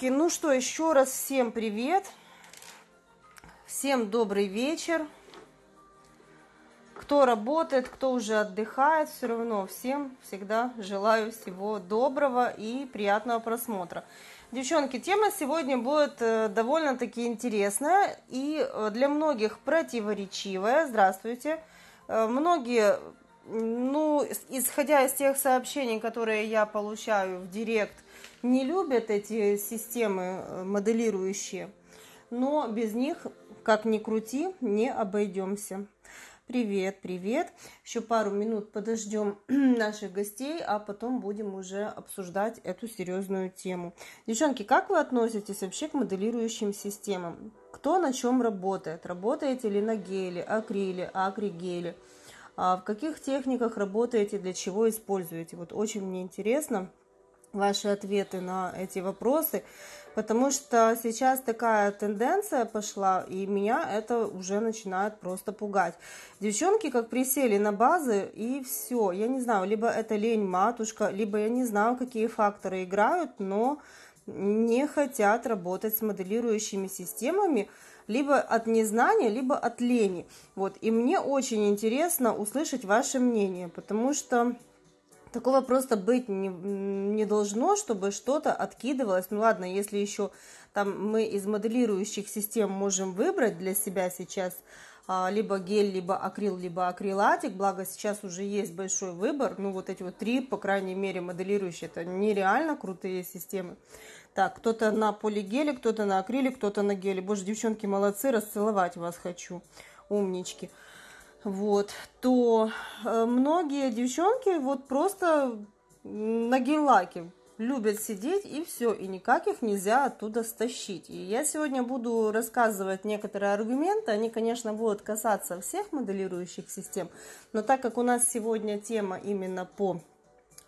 Девчонки, ну что, еще раз всем привет. Всем добрый вечер. Кто работает, кто уже отдыхает, все равно всем всегда желаю всего доброго и приятного просмотра. Девчонки, тема сегодня будет э, довольно-таки интересная и э, для многих противоречивая. Здравствуйте. Э, многие, ну, исходя из тех сообщений, которые я получаю в директ – не любят эти системы э, моделирующие, но без них, как ни крути, не обойдемся. Привет, привет. Еще пару минут подождем наших гостей, а потом будем уже обсуждать эту серьезную тему. Девчонки, как вы относитесь вообще к моделирующим системам? Кто на чем работает? Работаете ли на геле, акриле, акригеле? А в каких техниках работаете, для чего используете? Вот очень мне интересно ваши ответы на эти вопросы, потому что сейчас такая тенденция пошла, и меня это уже начинает просто пугать. Девчонки как присели на базы, и все. Я не знаю, либо это лень матушка, либо я не знаю, какие факторы играют, но не хотят работать с моделирующими системами, либо от незнания, либо от лени. Вот. И мне очень интересно услышать ваше мнение, потому что Такого просто быть не, не должно, чтобы что-то откидывалось. Ну ладно, если еще там мы из моделирующих систем можем выбрать для себя сейчас а, либо гель, либо акрил, либо акрилатик, благо сейчас уже есть большой выбор. Ну вот эти вот три, по крайней мере, моделирующие, это нереально крутые системы. Так, кто-то на полигеле, кто-то на акриле, кто-то на геле. Боже, девчонки, молодцы, расцеловать вас хочу. Умнички вот, то э, многие девчонки вот просто на гель-лаке любят сидеть и все, и никак их нельзя оттуда стащить. И я сегодня буду рассказывать некоторые аргументы, они, конечно, будут касаться всех моделирующих систем, но так как у нас сегодня тема именно по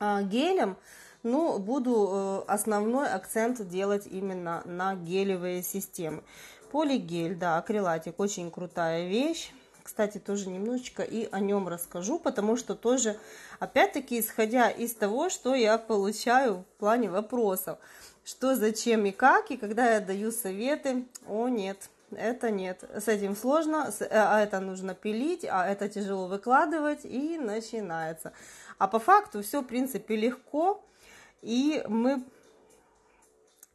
а, гелям, ну, буду э, основной акцент делать именно на гелевые системы. Полигель, да, акрилатик, очень крутая вещь кстати, тоже немножечко и о нем расскажу, потому что тоже, опять-таки, исходя из того, что я получаю в плане вопросов, что, зачем и как, и когда я даю советы, о нет, это нет, с этим сложно, э, а это нужно пилить, а это тяжело выкладывать, и начинается. А по факту все, в принципе, легко, и мы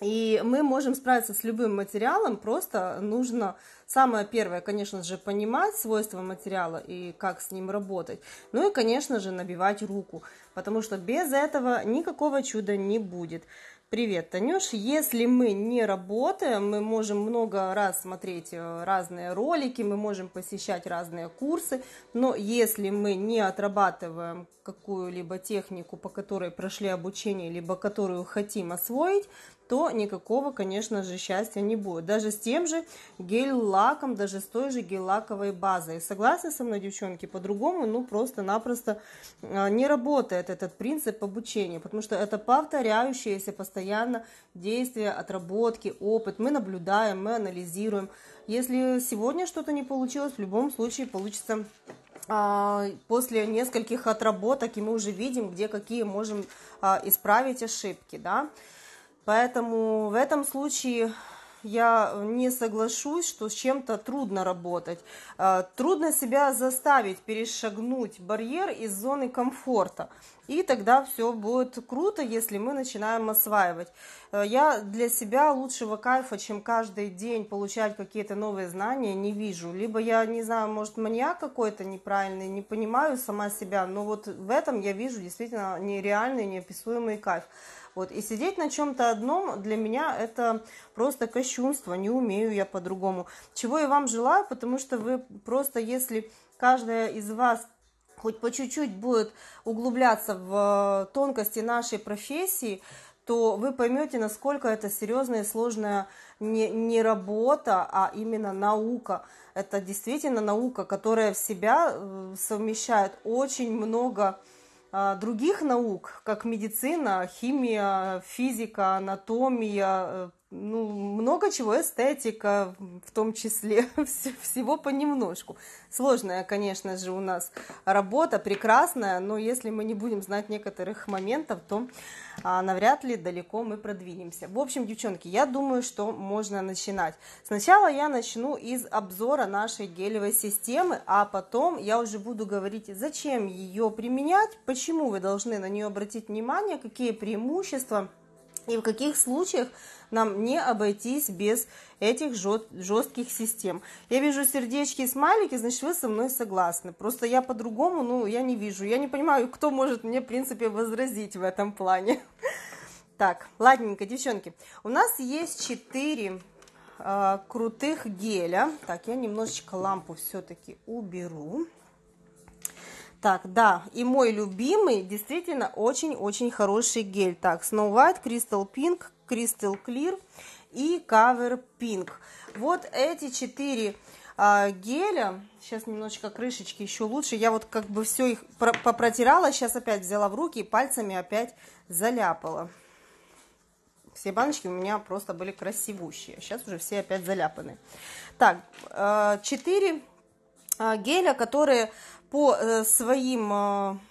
и мы можем справиться с любым материалом, просто нужно самое первое, конечно же, понимать свойства материала и как с ним работать. Ну и, конечно же, набивать руку, потому что без этого никакого чуда не будет. Привет, Танюш. Если мы не работаем, мы можем много раз смотреть э, разные ролики, мы можем посещать разные курсы, но если мы не отрабатываем какую-либо технику, по которой прошли обучение, либо которую хотим освоить, то никакого, конечно же, счастья не будет. Даже с тем же гель-лаком, даже с той же гель-лаковой базой. Согласны со мной, девчонки? По-другому, ну, просто-напросто а, не работает этот принцип обучения, потому что это повторяющееся постоянно действие, отработки, опыт. Мы наблюдаем, мы анализируем. Если сегодня что-то не получилось, в любом случае получится а, после нескольких отработок, и мы уже видим, где какие можем а, исправить ошибки, да. Поэтому в этом случае я не соглашусь, что с чем-то трудно работать. Э, трудно себя заставить перешагнуть барьер из зоны комфорта. И тогда все будет круто, если мы начинаем осваивать. Э, я для себя лучшего кайфа, чем каждый день получать какие-то новые знания, не вижу. Либо я, не знаю, может, маньяк какой-то неправильный, не понимаю сама себя, но вот в этом я вижу действительно нереальный, неописуемый кайф. Вот. И сидеть на чем-то одном для меня это просто кощунство, не умею я по-другому. Чего я вам желаю, потому что вы просто, если каждая из вас хоть по чуть-чуть будет углубляться в э, тонкости нашей профессии, то вы поймете, насколько это серьезная и сложная не, не работа, а именно наука. Это действительно наука, которая в себя э, совмещает очень много а, других наук, как медицина, химия, физика, анатомия, э, ну, много чего, эстетика в том числе, всего понемножку. Сложная, конечно же, у нас работа, прекрасная, но если мы не будем знать некоторых моментов, то а, навряд ли далеко мы продвинемся. В общем, девчонки, я думаю, что можно начинать. Сначала я начну из обзора нашей гелевой системы, а потом я уже буду говорить, зачем ее применять, почему вы должны на нее обратить внимание, какие преимущества и в каких случаях нам не обойтись без этих жестких систем. Я вижу сердечки и смайлики, значит, вы со мной согласны. Просто я по-другому, ну, я не вижу. Я не понимаю, кто может мне, в принципе, возразить в этом плане. Так, ладненько, девчонки. У нас есть четыре а, крутых геля. Так, я немножечко лампу все-таки уберу. Так, да, и мой любимый, действительно, очень-очень хороший гель. Так, Snow White, Crystal Pink, Crystal Clear и Cover Pink. Вот эти четыре а, геля. Сейчас немножечко крышечки еще лучше. Я вот как бы все их попротирала, сейчас опять взяла в руки и пальцами опять заляпала. Все баночки у меня просто были красивущие. Сейчас а уже все опять заляпаны. Так, а, а, геля, которые по э, а, своим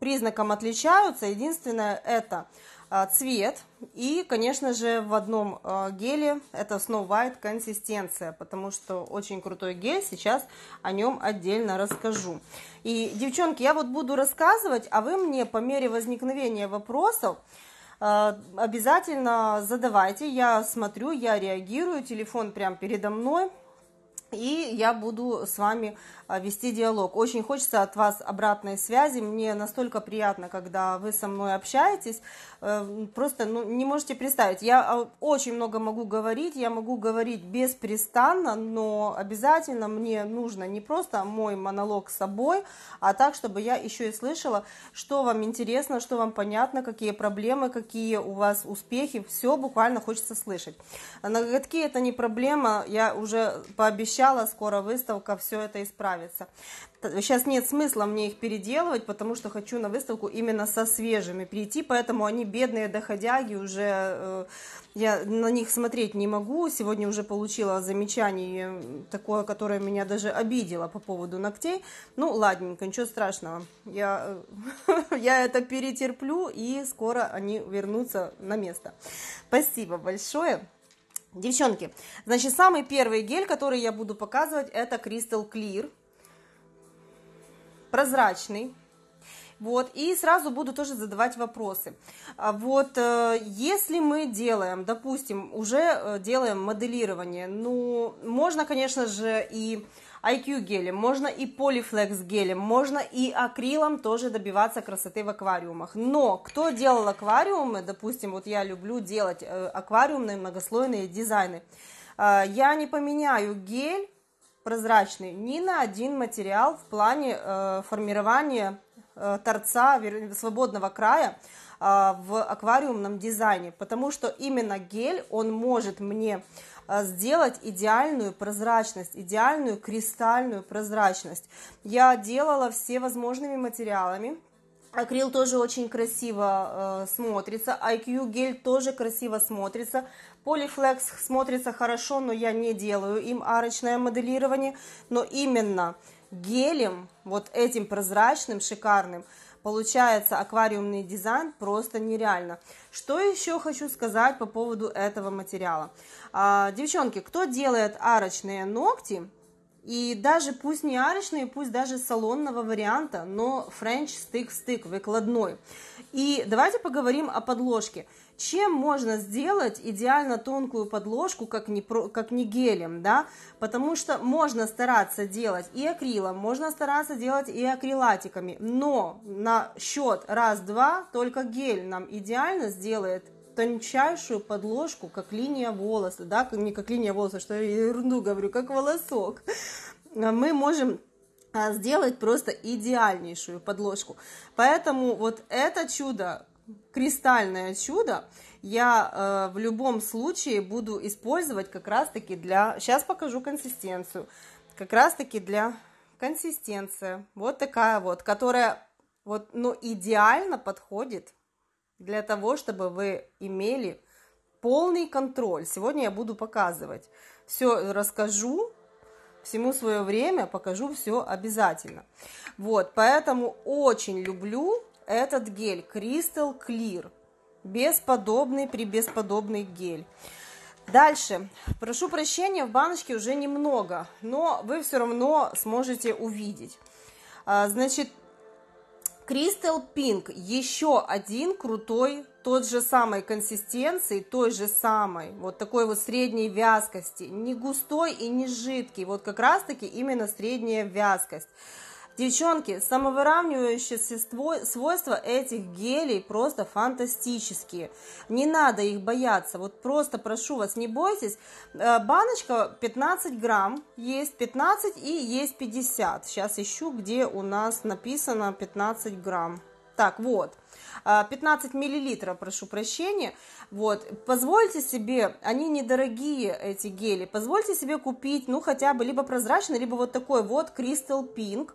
признакам отличаются. Единственное это а, цвет и, конечно же, в одном а, геле это Snow White консистенция, потому что очень крутой гель, сейчас о нем отдельно расскажу. И, девчонки, я вот буду рассказывать, а вы мне по мере возникновения вопросов а, обязательно задавайте, я смотрю, я реагирую, телефон прям передо мной, и я буду с вами а, вести диалог. Очень хочется от вас обратной связи, мне настолько приятно, когда вы со мной общаетесь, э, просто ну, не можете представить, я а, очень много могу говорить, я могу говорить беспрестанно, но обязательно мне нужно не просто мой монолог с собой, а так, чтобы я еще и слышала, что вам интересно, что вам понятно, какие проблемы, какие у вас успехи, все буквально хочется слышать. Э, на какие это не проблема, я уже пообещала, начала, скоро выставка, все это исправится. Сейчас нет смысла мне их переделывать, потому что хочу на выставку именно со свежими прийти, поэтому они бедные доходяги уже, э, я на них смотреть не могу. Сегодня уже получила замечание такое, которое меня даже обидело по поводу ногтей. Ну, ладненько, ничего страшного. Я, э, я это перетерплю, и скоро они вернутся на место. Спасибо большое. Девчонки, значит, самый первый гель, который я буду показывать, это Crystal Clear. Прозрачный. Вот, и сразу буду тоже задавать вопросы. А вот, э, если мы делаем, допустим, уже э, делаем моделирование, ну, можно, конечно же, и IQ гелем, можно и полифлекс гелем, можно и акрилом тоже добиваться красоты в аквариумах. Но кто делал аквариумы, допустим, вот я люблю делать э, аквариумные многослойные дизайны, э, я не поменяю гель прозрачный ни на один материал в плане э, формирования торца, свободного края в аквариумном дизайне, потому что именно гель, он может мне Э, сделать идеальную прозрачность, идеальную кристальную прозрачность. Я делала все возможными материалами, Акрил тоже очень красиво э, смотрится, IQ гель тоже красиво смотрится, Polyflex смотрится хорошо, но я не делаю им арочное моделирование, но именно гелем, вот этим прозрачным, шикарным, Получается аквариумный дизайн просто нереально. Что еще хочу сказать по поводу этого материала. А, девчонки, кто делает арочные ногти, и даже пусть не арочные, пусть даже салонного варианта, но френч стык в стык, выкладной. И давайте поговорим о подложке. Чем можно сделать идеально тонкую подложку, как не, как не гелем, да? Потому что можно стараться делать и акрилом, можно стараться делать и акрилатиками, но на счет раз-два только гель нам идеально сделает тончайшую подложку, как линия волоса, да, не как линия волоса, что я ерунду говорю, как волосок. Мы можем а, сделать просто идеальнейшую подложку. Поэтому вот это чудо кристальное чудо я э, в любом случае буду использовать как раз-таки для... Сейчас покажу консистенцию. Как раз-таки для консистенции. Вот такая вот, которая вот, ну, идеально подходит для того, чтобы вы имели полный контроль. Сегодня я буду показывать. Все расскажу, всему свое время, покажу все обязательно. Вот, поэтому очень люблю этот гель Crystal Clear. Бесподобный, при бесподобный гель. Дальше. Прошу прощения, в баночке уже немного, но вы все равно сможете увидеть. А, значит, Crystal Pink еще один крутой, тот же самой консистенции, той же самой, вот такой вот средней вязкости, не густой и не жидкий, вот как раз таки именно средняя вязкость. Девчонки, самовыравнивающие свойства этих гелей просто фантастические. Не надо их бояться. Вот просто прошу вас, не бойтесь. Э, баночка 15 грамм, есть 15 и есть 50. Сейчас ищу, где у нас написано 15 грамм так вот, 15 а, миллилитров, прошу прощения, вот, позвольте себе, они недорогие, эти гели, позвольте себе купить, ну, хотя бы либо прозрачный, либо вот такой вот Crystal Pink,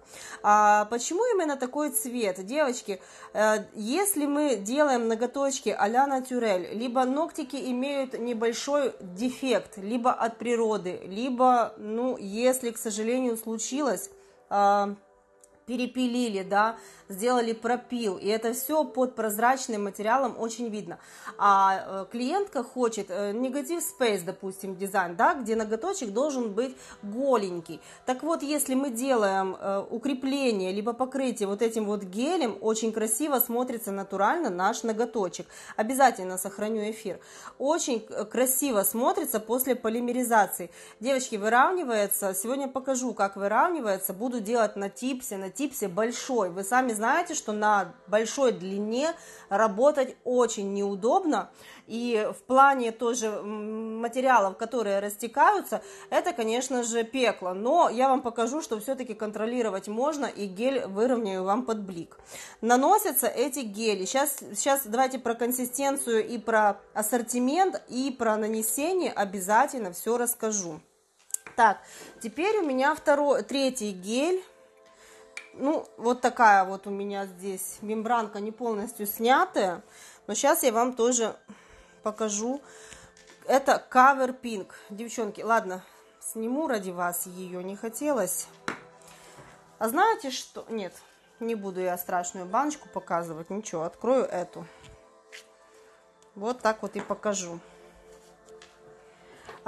а почему именно такой цвет, девочки, э, если мы делаем ноготочки а-ля натюрель, либо ногтики имеют небольшой дефект, либо от природы, либо, ну, если, к сожалению, случилось, а, перепилили, да, сделали пропил, и это все под прозрачным материалом очень видно. А э, клиентка хочет э, негатив спейс, допустим, дизайн, да, где ноготочек должен быть голенький. Так вот, если мы делаем э, укрепление, либо покрытие вот этим вот гелем, очень красиво смотрится натурально наш ноготочек. Обязательно сохраню эфир. Очень красиво смотрится после полимеризации. Девочки, выравнивается, сегодня покажу, как выравнивается, буду делать на типсе, на типсе большой, вы сами знаете, что на большой длине работать очень неудобно. И в плане тоже материалов, которые растекаются, это, конечно же, пекло. Но я вам покажу, что все-таки контролировать можно, и гель выровняю вам под блик. Наносятся эти гели. Сейчас, сейчас давайте про консистенцию и про ассортимент, и про нанесение обязательно все расскажу. Так, теперь у меня второй, третий гель. Ну, вот такая вот у меня здесь мембранка не полностью снятая. Но сейчас я вам тоже покажу. Это Cover Pink. Девчонки, ладно, сниму ради вас ее, не хотелось. А знаете что? Нет, не буду я страшную баночку показывать, ничего, открою эту. Вот так вот и покажу.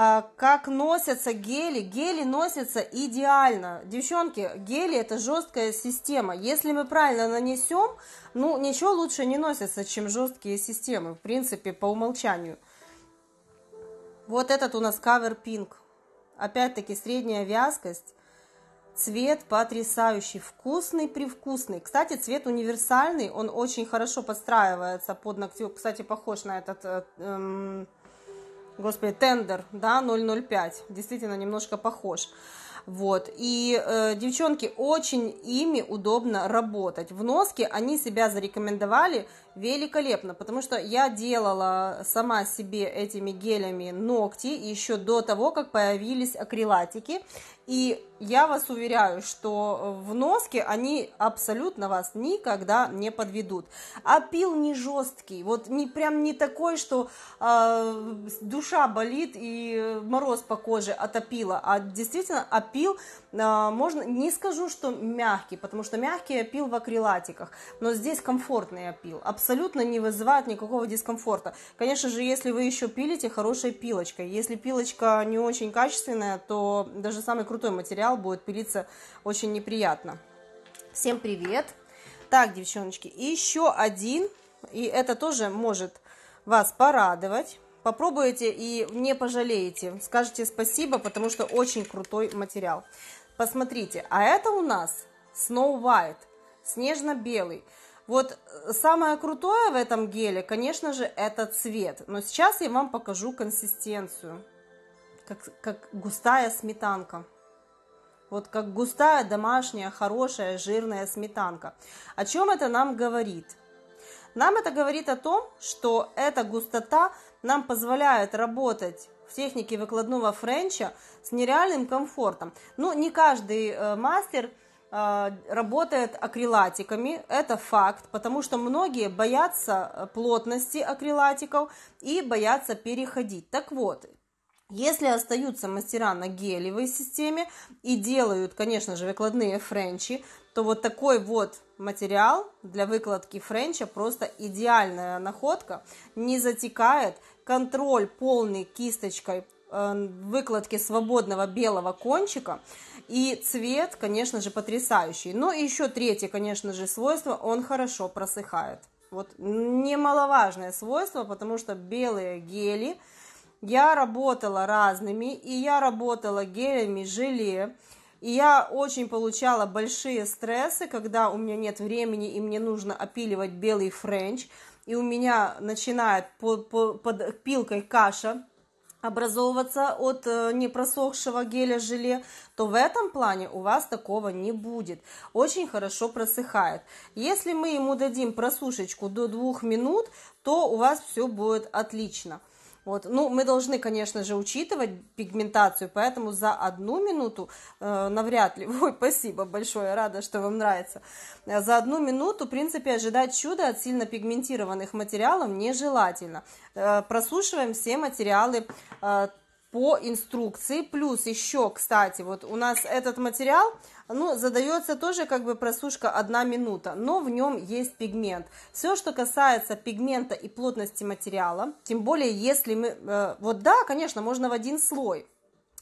А, как носятся гели. Гели носятся идеально. Девчонки, гели это жесткая система. Если мы правильно нанесем, ну ничего лучше не носится, чем жесткие системы, в принципе, по умолчанию. Вот этот у нас Cover Pink. Опять-таки средняя вязкость. Цвет потрясающий, вкусный, привкусный. Кстати, цвет универсальный, он очень хорошо подстраивается под ногтю. Кстати, похож на этот... Э, э, господи, тендер, да, 005, действительно немножко похож. Вот. И э, девчонки, очень ими удобно работать. В носке они себя зарекомендовали великолепно, потому что я делала сама себе этими гелями ногти еще до того, как появились акрилатики, и я вас уверяю, что в носке они абсолютно вас никогда не подведут. А пил не жесткий, вот не прям не такой, что э, душа болит и мороз по коже от а действительно опил э, можно, не скажу, что мягкий, потому что мягкий опил в акрилатиках, но здесь комфортный опил, абсолютно абсолютно не вызывает никакого дискомфорта. Конечно же, если вы еще пилите хорошей пилочкой, если пилочка не очень качественная, то даже самый крутой материал будет пилиться очень неприятно. Всем привет! Так, девчоночки, еще один, и это тоже может вас порадовать. Попробуйте и не пожалеете. Скажите спасибо, потому что очень крутой материал. Посмотрите, а это у нас Snow White, снежно-белый. Вот э, самое крутое в этом геле, конечно же, это цвет. Но сейчас я вам покажу консистенцию. Как, как густая сметанка. Вот как густая, домашняя, хорошая, жирная сметанка. О чем это нам говорит? Нам это говорит о том, что эта густота нам позволяет работать в технике выкладного френча с нереальным комфортом. Ну, не каждый э, мастер Э, работает акрилатиками. Это факт, потому что многие боятся э, плотности акрилатиков и боятся переходить. Так вот, если остаются мастера на гелевой системе и делают, конечно же, выкладные френчи, то вот такой вот материал для выкладки френча просто идеальная находка, не затекает, контроль полный кисточкой Эм, выкладки свободного белого кончика. И цвет, конечно же, потрясающий. Ну и еще третье, конечно же, свойство, он хорошо просыхает. Вот немаловажное свойство, потому что белые гели, я работала разными, и я работала гелями желе, и я очень получала большие стрессы, когда у меня нет времени и мне нужно опиливать белый френч, и у меня начинает под, под, под пилкой каша образовываться от э, непросохшего геля желе, то в этом плане у вас такого не будет. Очень хорошо просыхает. Если мы ему дадим просушечку до 2 минут, то у вас все будет отлично. Вот. Ну, мы должны, конечно же, учитывать пигментацию, поэтому за одну минуту э, навряд ли, ой, спасибо большое, рада, что вам нравится, за одну минуту, в принципе, ожидать чуда от сильно пигментированных материалов нежелательно. Э, просушиваем все материалы э, по инструкции. Плюс еще, кстати, вот у нас этот материал, ну, задается тоже как бы просушка 1 минута, но в нем есть пигмент. Все, что касается пигмента и плотности материала, тем более если мы, э, вот да, конечно, можно в один слой,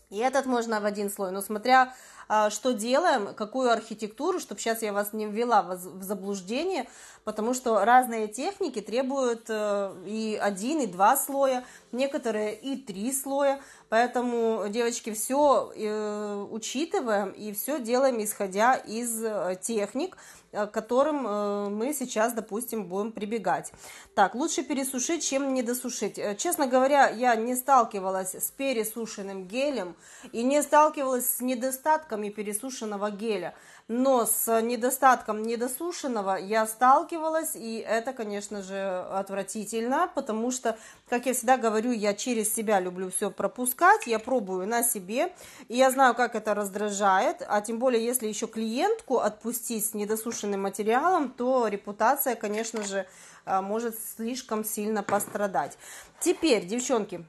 и этот можно в один слой, но смотря а, что делаем, какую архитектуру, чтобы сейчас я вас не ввела в заблуждение, потому что разные техники требуют э, и один, и два слоя, некоторые и три слоя, поэтому, девочки, все э, учитываем и все делаем исходя из э, техник, Э, к которым э, мы сейчас, допустим, будем прибегать. Так, лучше пересушить, чем недосушить. Э, честно говоря, я не сталкивалась с пересушенным гелем и не сталкивалась с недостатками пересушенного геля но с недостатком недосушенного я сталкивалась, и это, конечно же, отвратительно, потому что, как я всегда говорю, я через себя люблю все пропускать, я пробую на себе, и я знаю, как это раздражает, а тем более, если еще клиентку отпустить с недосушенным материалом, то репутация, конечно же, а, может слишком сильно пострадать. Теперь, девчонки,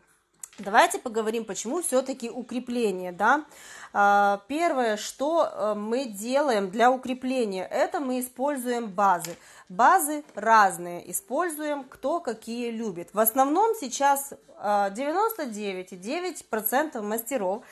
Давайте поговорим, почему все-таки укрепление, да. А, первое, что э, мы делаем для укрепления, это мы используем базы. Базы разные, используем кто какие любит. В основном сейчас 99,9% э, мастеров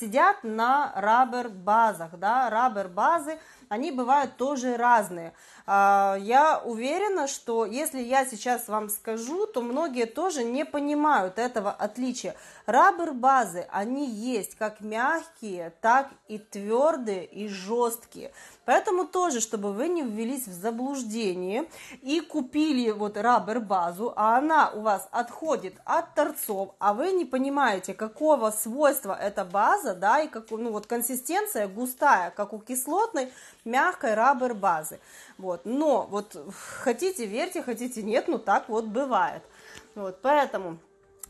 сидят на рабер-базах, да, рабер-базы – они бывают тоже разные. А, я уверена, что если я сейчас вам скажу, то многие тоже не понимают этого отличия. Рабер-базы, они есть как мягкие, так и твердые, и жесткие. Поэтому тоже, чтобы вы не ввелись в заблуждение и купили вот рабер-базу, а она у вас отходит от торцов, а вы не понимаете, какого свойства эта база, да, и как, ну вот консистенция густая, как у кислотной, мягкой рабер базы. Вот. Но вот хотите верьте, хотите нет, но ну так вот бывает. Вот, поэтому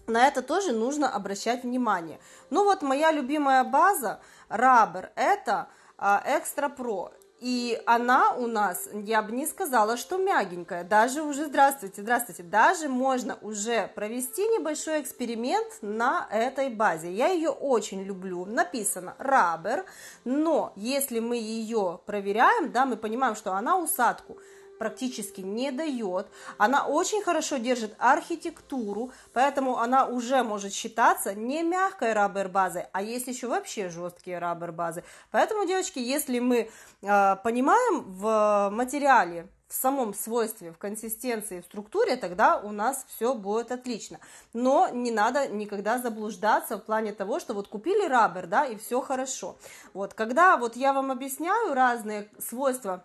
на это тоже нужно обращать внимание. Ну вот моя любимая база рабер это а, экстра про и она у нас, я бы не сказала, что мягенькая. Даже уже, здравствуйте, здравствуйте, даже можно уже провести небольшой эксперимент на этой базе. Я ее очень люблю. Написано рабер, но если мы ее проверяем, да, мы понимаем, что она усадку практически не дает. Она очень хорошо держит архитектуру, поэтому она уже может считаться не мягкой рабер-базой, а есть еще вообще жесткие рабер-базы. Поэтому, девочки, если мы э, понимаем в материале, в самом свойстве, в консистенции, в структуре, тогда у нас все будет отлично. Но не надо никогда заблуждаться в плане того, что вот купили рабер, да, и все хорошо. Вот, когда вот я вам объясняю разные свойства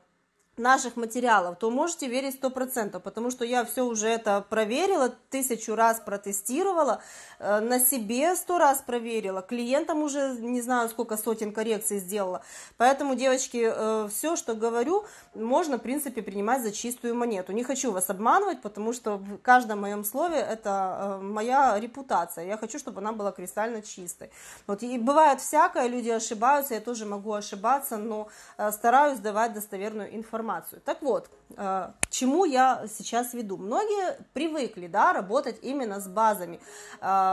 наших материалов, то можете верить 100%, потому что я все уже это проверила, тысячу раз протестировала, э, на себе сто раз проверила, клиентам уже не знаю сколько сотен коррекций сделала. Поэтому, девочки, э, все, что говорю, можно, в принципе, принимать за чистую монету. Не хочу вас обманывать, потому что в каждом моем слове это э, моя репутация. Я хочу, чтобы она была кристально чистой. Вот, и бывает всякое, люди ошибаются, я тоже могу ошибаться, но стараюсь давать достоверную информацию информацию. Так вот, э, к чему я сейчас веду? Многие привыкли, да, работать именно с базами, э,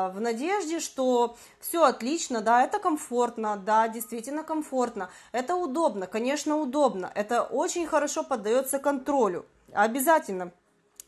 в надежде, что все отлично, да, это комфортно, да, действительно комфортно, это удобно, конечно, удобно, это очень хорошо поддается контролю, обязательно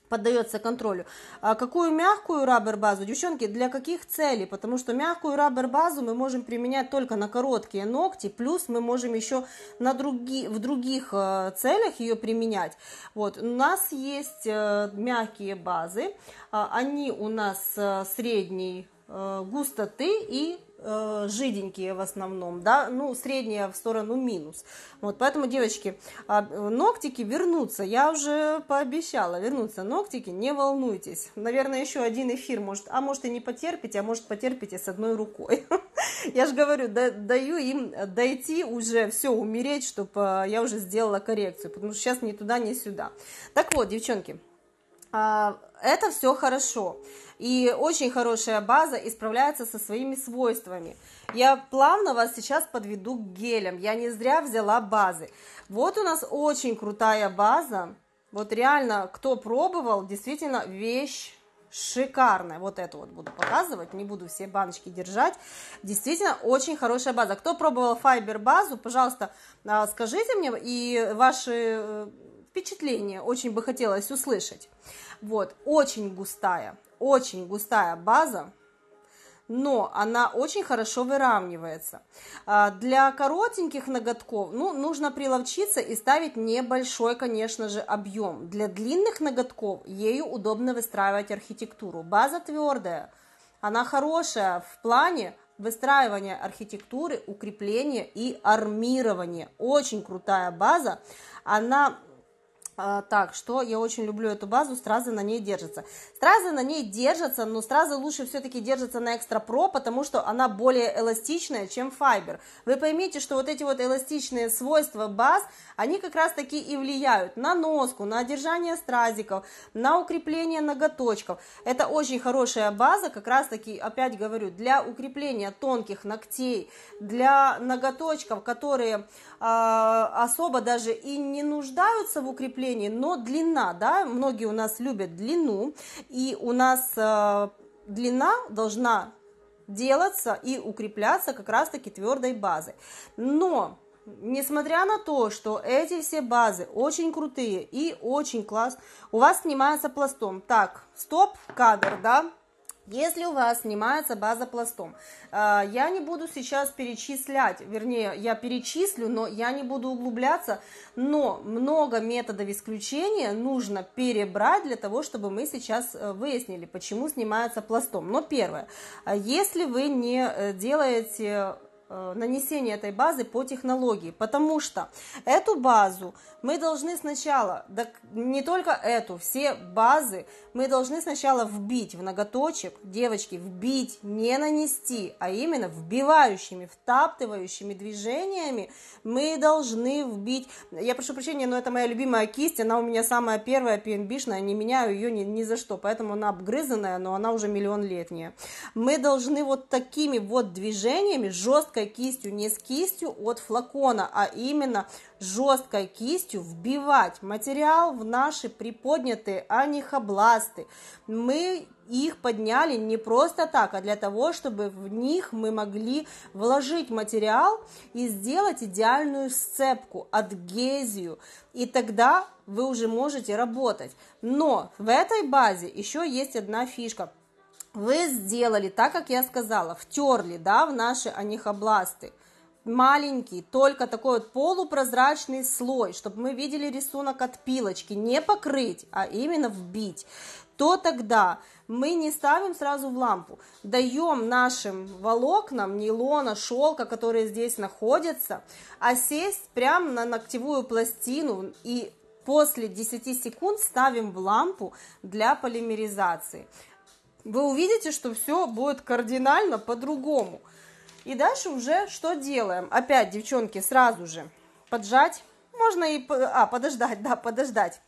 поддается контролю. А какую мягкую рабер-базу, девчонки, для каких целей? Потому что мягкую рабер-базу мы можем применять только на короткие ногти, плюс мы можем еще на други, в других э, целях ее применять. Вот, у нас есть э, мягкие базы, а, они у нас э, средней густоты и Э, жиденькие в основном, да, ну, средняя в сторону минус. Вот, поэтому, девочки, а, ногтики вернутся, я уже пообещала, вернуться. ногтики, не волнуйтесь. Наверное, еще один эфир, может, а может и не потерпите, а может потерпите с одной рукой. Я же говорю, даю им дойти уже, все, умереть, чтобы э, я уже сделала коррекцию, потому что сейчас ни туда, ни сюда. Так вот, девчонки, а, это все хорошо. И очень хорошая база исправляется со своими свойствами. Я плавно вас сейчас подведу к гелям. Я не зря взяла базы. Вот у нас очень крутая база. Вот реально, кто пробовал, действительно вещь шикарная. Вот эту вот буду показывать, не буду все баночки держать. Действительно, очень хорошая база. Кто пробовал файбер базу, пожалуйста, а, скажите мне, и ваши э, впечатление очень бы хотелось услышать. Вот, очень густая, очень густая база, но она очень хорошо выравнивается. А, для коротеньких ноготков ну, нужно приловчиться и ставить небольшой, конечно же, объем. Для длинных ноготков ею удобно выстраивать архитектуру. База твердая, она хорошая в плане выстраивания архитектуры, укрепления и армирования. Очень крутая база. Она а, так, что я очень люблю эту базу, стразы на ней держатся. Стразы на ней держатся, но стразы лучше все-таки держатся на Экстра Про, потому что она более эластичная, чем файбер. Вы поймите, что вот эти вот эластичные свойства баз, они как раз таки и влияют на носку, на держание стразиков, на укрепление ноготочков. Это очень хорошая база, как раз таки, опять говорю, для укрепления тонких ногтей, для ноготочков, которые э, особо даже и не нуждаются в укреплении, явлений, но длина, да, многие у нас любят длину, и у нас э, длина должна делаться и укрепляться как раз-таки твердой базой. Но несмотря на то, что эти все базы очень крутые и очень класс, у вас снимается пластом. Так, стоп, кадр, да, если у вас снимается база пластом, а, я не буду сейчас перечислять, вернее, я перечислю, но я не буду углубляться, но много методов исключения нужно перебрать для того, чтобы мы сейчас э, выяснили, почему снимается пластом. Но первое, а если вы не э, делаете Э, нанесение этой базы по технологии, потому что эту базу мы должны сначала, да, не только эту, все базы мы должны сначала вбить в ноготочек девочки, вбить, не нанести, а именно вбивающими, втаптывающими движениями мы должны вбить, я прошу прощения, но это моя любимая кисть, она у меня самая первая PNB-шная, эм не меняю ее ни, ни за что, поэтому она обгрызанная, но она уже миллион летняя. Мы должны вот такими вот движениями жестко жесткой кистью, не с кистью от флакона, а именно жесткой кистью вбивать материал в наши приподнятые анихобласты. Мы их подняли не просто так, а для того, чтобы в них мы могли вложить материал и сделать идеальную сцепку, адгезию. И тогда вы уже можете работать. Но в этой базе еще есть одна фишка вы сделали так, как я сказала, втерли, да, в наши анихобласты маленький, только такой вот полупрозрачный слой, чтобы мы видели рисунок от пилочки, не покрыть, а именно вбить, то тогда мы не ставим сразу в лампу, даем нашим волокнам нейлона, шелка, которые здесь находятся, осесть а прямо на ногтевую пластину и после 10 секунд ставим в лампу для полимеризации вы увидите, что все будет кардинально по-другому. И дальше уже что делаем? Опять, девчонки, сразу же поджать. Можно и... А, подождать, да, подождать.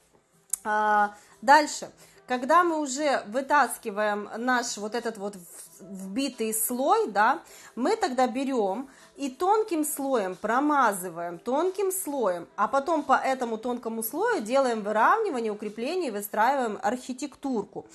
А, дальше. Когда мы уже вытаскиваем наш вот этот вот вбитый слой, да, мы тогда берем и тонким слоем промазываем, тонким слоем, а потом по этому тонкому слою делаем выравнивание, укрепление и выстраиваем архитектурку.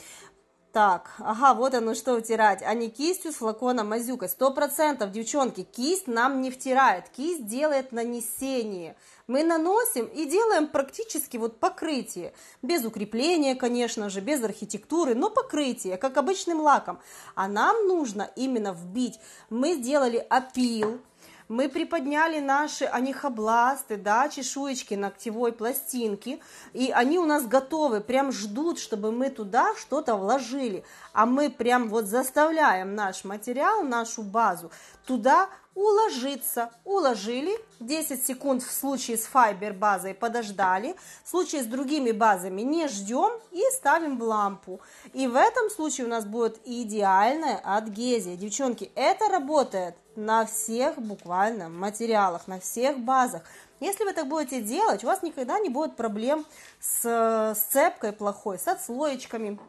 Так, ага, вот оно что втирать, а не кистью с флаконом мазюка. Сто процентов, девчонки, кисть нам не втирает, кисть делает нанесение. Мы наносим и делаем практически вот покрытие, без укрепления, конечно же, без архитектуры, но покрытие, как обычным лаком. А нам нужно именно вбить, мы сделали опил, мы приподняли наши анихобласты, да, чешуечки ногтевой пластинки, и они у нас готовы, прям ждут, чтобы мы туда что-то вложили. А мы прям вот заставляем наш материал, нашу базу туда уложиться. Уложили, 10 секунд в случае с файбер базой подождали, в случае с другими базами не ждем и ставим в лампу. И в этом случае у нас будет идеальная адгезия. Девчонки, это работает на всех буквально материалах, на всех базах. Если вы так будете делать, у вас никогда не будет проблем с, э, сцепкой плохой, с отслоечками,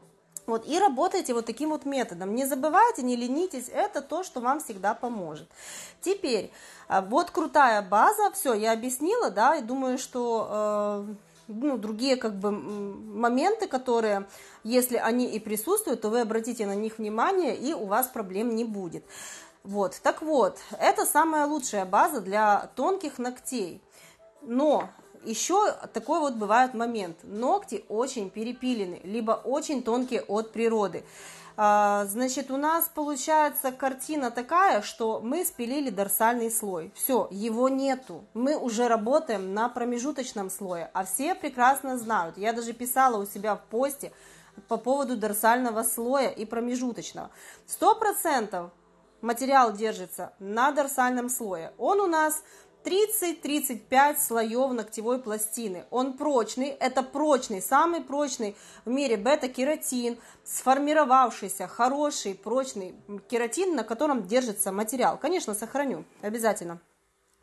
вот, и работайте вот таким вот методом. Не забывайте, не ленитесь, это то, что вам всегда поможет. Теперь, а, вот крутая база, все, я объяснила, да, и думаю, что... Э, ну, другие как бы моменты, которые, если они и присутствуют, то вы обратите на них внимание, и у вас проблем не будет. Вот, так вот, это самая лучшая база для тонких ногтей. Но еще такой вот бывает момент. Ногти очень перепилены, либо очень тонкие от природы. А, значит, у нас получается картина такая, что мы спилили дорсальный слой. Все, его нету. Мы уже работаем на промежуточном слое, а все прекрасно знают. Я даже писала у себя в посте по поводу дорсального слоя и промежуточного. Сто процентов материал держится на дорсальном слое. Он у нас 30-35 слоев ногтевой пластины. Он прочный, это прочный, самый прочный в мире бета-кератин, сформировавшийся, хороший, прочный кератин, на котором держится материал. Конечно, сохраню, обязательно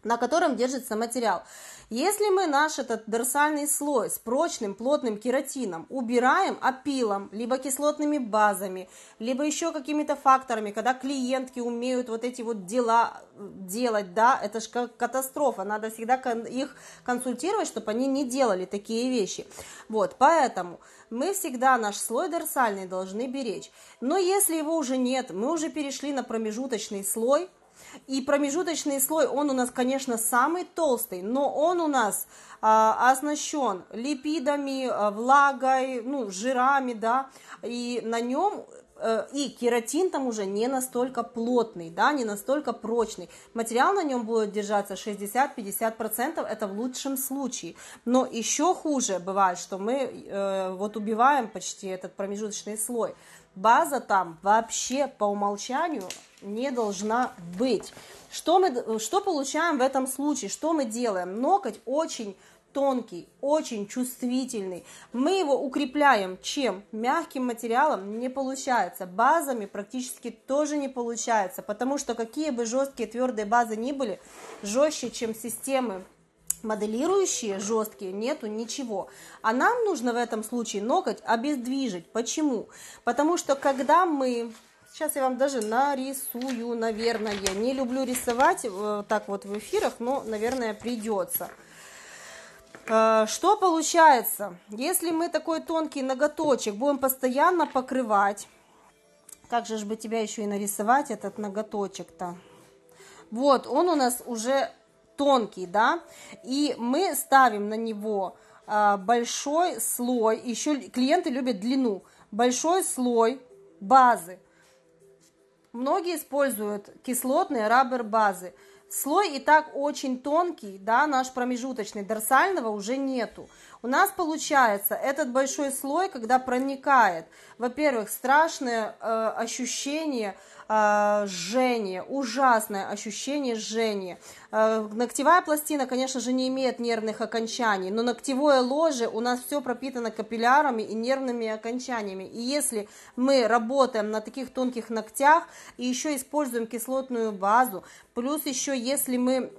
на котором держится материал. Если мы наш этот дорсальный слой с прочным плотным кератином убираем опилом, либо кислотными базами, либо еще какими-то факторами, когда клиентки умеют вот эти вот дела э, делать, да, это же как катастрофа, надо всегда их консультировать, чтобы они не делали такие вещи. Вот, поэтому мы всегда наш слой дорсальный должны беречь. Но если его уже нет, мы уже перешли на промежуточный слой – и промежуточный слой, он у нас, конечно, самый толстый, но он у нас а, оснащен липидами, а, влагой, ну, жирами, да, и на нем э, и кератин там уже не настолько плотный, да, не настолько прочный. Материал на нем будет держаться 60-50%, это в лучшем случае. Но еще хуже бывает, что мы э, вот убиваем почти этот промежуточный слой. База там вообще по умолчанию не должна быть. Что мы что получаем в этом случае? Что мы делаем? Ноготь очень тонкий, очень чувствительный. Мы его укрепляем чем? Мягким материалом не получается, базами практически тоже не получается, потому что какие бы жесткие, твердые базы ни были, жестче, чем системы моделирующие жесткие нету ничего. А нам нужно в этом случае ноготь обездвижить. Почему? Потому что когда мы Сейчас я вам даже нарисую, наверное. Не люблю рисовать э, так вот в эфирах, но, наверное, придется. Э, что получается? Если мы такой тонкий ноготочек будем постоянно покрывать, как же ж бы тебя еще и нарисовать этот ноготочек-то? Вот, он у нас уже тонкий, да, и мы ставим на него э, большой слой, еще клиенты любят длину, большой слой базы, Многие используют кислотные рабер-базы. Слой и так очень тонкий, да, наш промежуточный, дорсального уже нету. У нас получается этот большой слой, когда проникает, во-первых, страшное э, ощущение э, жжения, ужасное ощущение жжения. Э, ногтевая пластина, конечно же, не имеет нервных окончаний, но ногтевое ложе у нас все пропитано капиллярами и нервными окончаниями. И если мы работаем на таких тонких ногтях и еще используем кислотную базу, плюс еще если мы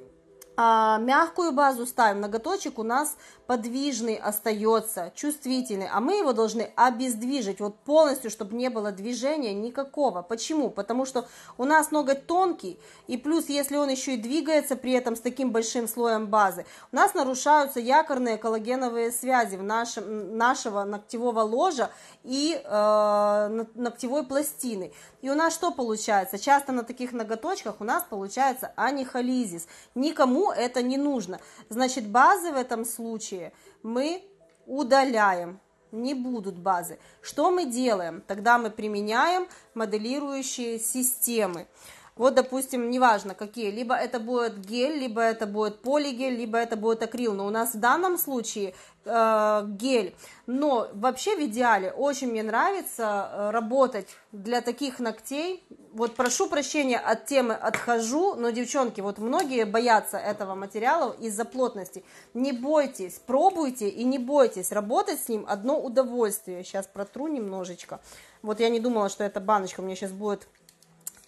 а мягкую базу ставим, ноготочек у нас подвижный остается, чувствительный, а мы его должны обездвижить, вот полностью, чтобы не было движения никакого. Почему? Потому что у нас ноготь тонкий, и плюс, если он еще и двигается при этом с таким большим слоем базы, у нас нарушаются якорные коллагеновые связи в нашем, нашего ногтевого ложа и э, ногтевой пластины. И у нас что получается? Часто на таких ноготочках у нас получается анихолизис. Никому это не нужно. Значит, базы в этом случае общие мы удаляем, не будут базы. Что мы делаем? Тогда мы применяем моделирующие системы. Вот, допустим, неважно какие, либо это будет гель, либо это будет полигель, либо это будет акрил, но у нас в данном случае э, гель. Но вообще в идеале очень мне нравится э, работать для таких ногтей. Вот прошу прощения, от темы отхожу, но, девчонки, вот многие боятся этого материала из-за плотности. Не бойтесь, пробуйте и не бойтесь, работать с ним одно удовольствие. Сейчас протру немножечко. Вот я не думала, что эта баночка у меня сейчас будет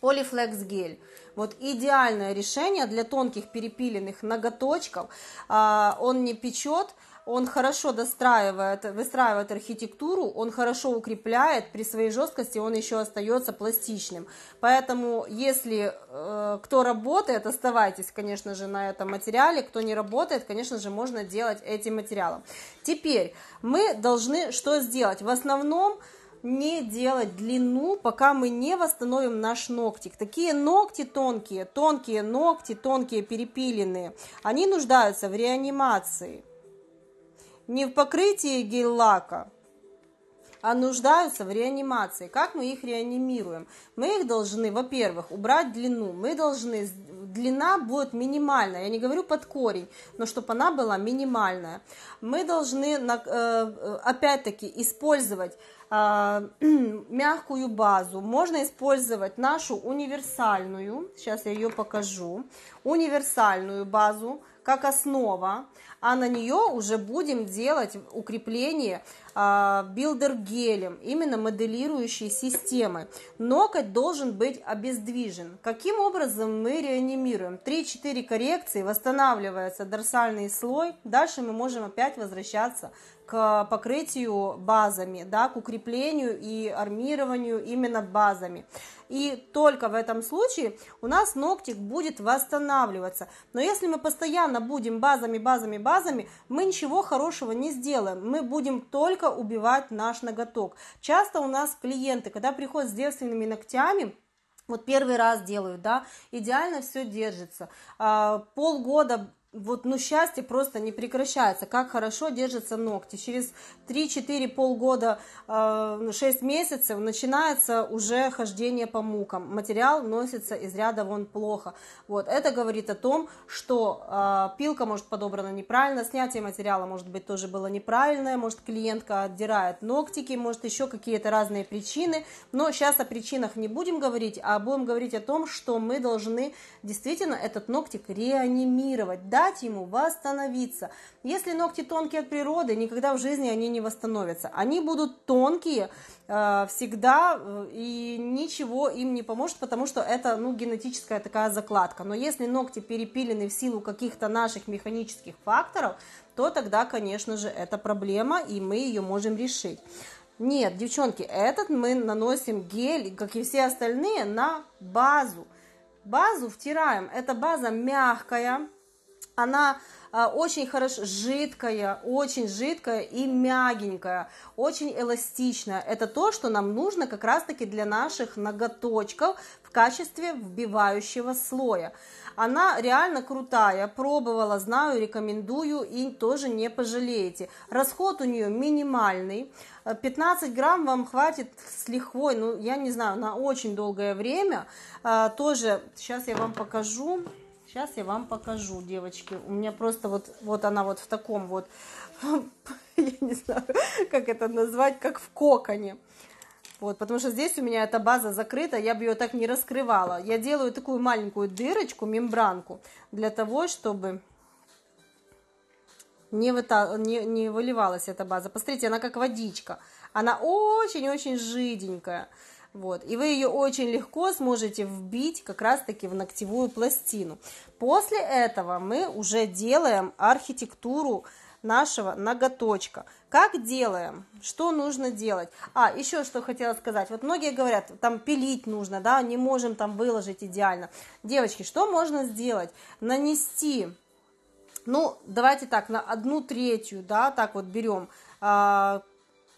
Полифлекс гель. Вот идеальное решение для тонких перепиленных ноготочков. А, он не печет, он хорошо достраивает, выстраивает архитектуру, он хорошо укрепляет, при своей жесткости он еще остается пластичным. Поэтому, если э, кто работает, оставайтесь, конечно же, на этом материале, кто не работает, конечно же, можно делать этим материалом. Теперь мы должны что сделать? В основном не делать длину, пока мы не восстановим наш ногтик. Такие ногти тонкие, тонкие ногти, тонкие перепиленные, они нуждаются в реанимации. Не в покрытии гель-лака, а нуждаются в реанимации. Как мы их реанимируем? Мы их должны, во-первых, убрать длину. Мы должны, длина будет минимальная, я не говорю под корень, но чтобы она была минимальная. Мы должны, э, э, опять-таки, использовать а, мягкую базу можно использовать нашу универсальную, сейчас я ее покажу, универсальную базу как основа, а на нее уже будем делать укрепление а, билдер гелем именно моделирующей системы. Ноготь должен быть обездвижен. Каким образом мы реанимируем? 3-4 коррекции, восстанавливается дорсальный слой, дальше мы можем опять возвращаться к покрытию базами, да, к укреплению и армированию именно базами. И только в этом случае у нас ногтик будет восстанавливаться. Но если мы постоянно будем базами, базами, базами, мы ничего хорошего не сделаем. Мы будем только убивать наш ноготок. Часто у нас клиенты, когда приходят с девственными ногтями, вот первый раз делают, да, идеально все держится. А, полгода вот, ну, счастье просто не прекращается. Как хорошо держатся ногти. Через 3-4 полгода, 6 э, месяцев начинается уже хождение по мукам. Материал носится из ряда вон плохо. Вот, это говорит о том, что э, пилка может подобрана неправильно, снятие материала, может быть, тоже было неправильное, может, клиентка отдирает ногтики, может, еще какие-то разные причины. Но сейчас о причинах не будем говорить, а будем говорить о том, что мы должны действительно этот ногтик реанимировать. Да, дать ему восстановиться. Если ногти тонкие от природы, никогда в жизни они не восстановятся. Они будут тонкие э, всегда, э, и ничего им не поможет, потому что это ну, генетическая такая закладка. Но если ногти перепилены в силу каких-то наших механических факторов, то тогда, конечно же, это проблема, и мы ее можем решить. Нет, девчонки, этот мы наносим гель, как и все остальные, на базу. Базу втираем. Эта база мягкая, она а, очень хорошо жидкая, очень жидкая и мягенькая, очень эластичная. Это то, что нам нужно как раз-таки для наших ноготочков в качестве вбивающего слоя. Она реально крутая, пробовала, знаю, рекомендую и тоже не пожалеете. Расход у нее минимальный, 15 грамм вам хватит с лихвой, ну я не знаю, на очень долгое время. А, тоже, сейчас я вам покажу. Сейчас я вам покажу, девочки. У меня просто вот, вот она вот в таком вот, я не знаю, как это назвать, как в коконе. Вот, потому что здесь у меня эта база закрыта, я бы ее так не раскрывала. Я делаю такую маленькую дырочку, мембранку, для того, чтобы не, выта... не, не выливалась эта база. Посмотрите, она как водичка. Она очень-очень жиденькая. Вот. И вы ее очень легко сможете вбить как раз-таки в ногтевую пластину. После этого мы уже делаем архитектуру нашего ноготочка. Как делаем? Что нужно делать? А, еще что хотела сказать. Вот многие говорят, там пилить нужно, да, не можем там выложить идеально. Девочки, что можно сделать? Нанести, ну, давайте так, на одну третью, да, так вот берем, а,